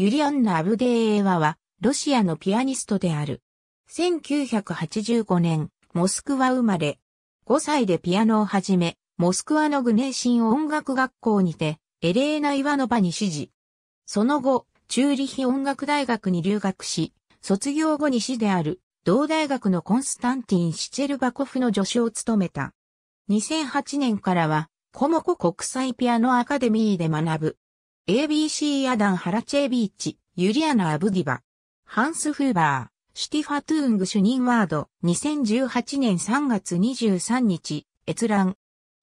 ユリアンナ・アブデーエワは、ロシアのピアニストである。1985年、モスクワ生まれ。5歳でピアノを始め、モスクワのグネーシン音楽学校にて、エレーナ・イワノバに指示。その後、チューリヒ音楽大学に留学し、卒業後に師である、同大学のコンスタンティン・シチェルバコフの助手を務めた。2008年からは、コモコ国際ピアノアカデミーで学ぶ。ABC アダン・ハラチェービーチ、ユリアナ・アブディバ、ハンス・フーバー、シュティファトゥーング主任ワード、2018年3月23日、閲覧。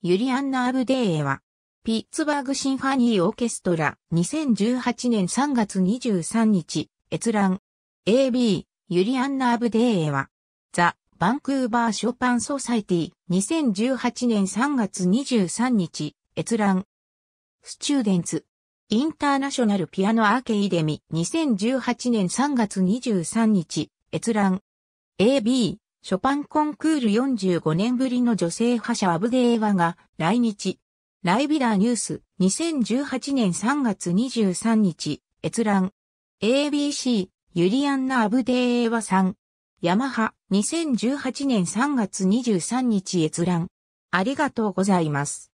ユリアンナ・アブデーエは、ピッツバーグ・シンファニー・オーケストラ、2018年3月23日、閲覧。AB、ユリアンナ・アブデーエは、ザ・バンクーバー・ショパン・ソサイティ、2018年3月23日、閲覧。スチューデンツ。インターナショナルピアノアーケイデミ2018年3月23日、閲覧。AB、ショパンコンクール45年ぶりの女性覇者アブデーワが来日。ライビラーニュース2018年3月23日、閲覧。ABC、ユリアンナ・アブデーワさん。ヤマハ2018年3月23日閲覧。ありがとうございます。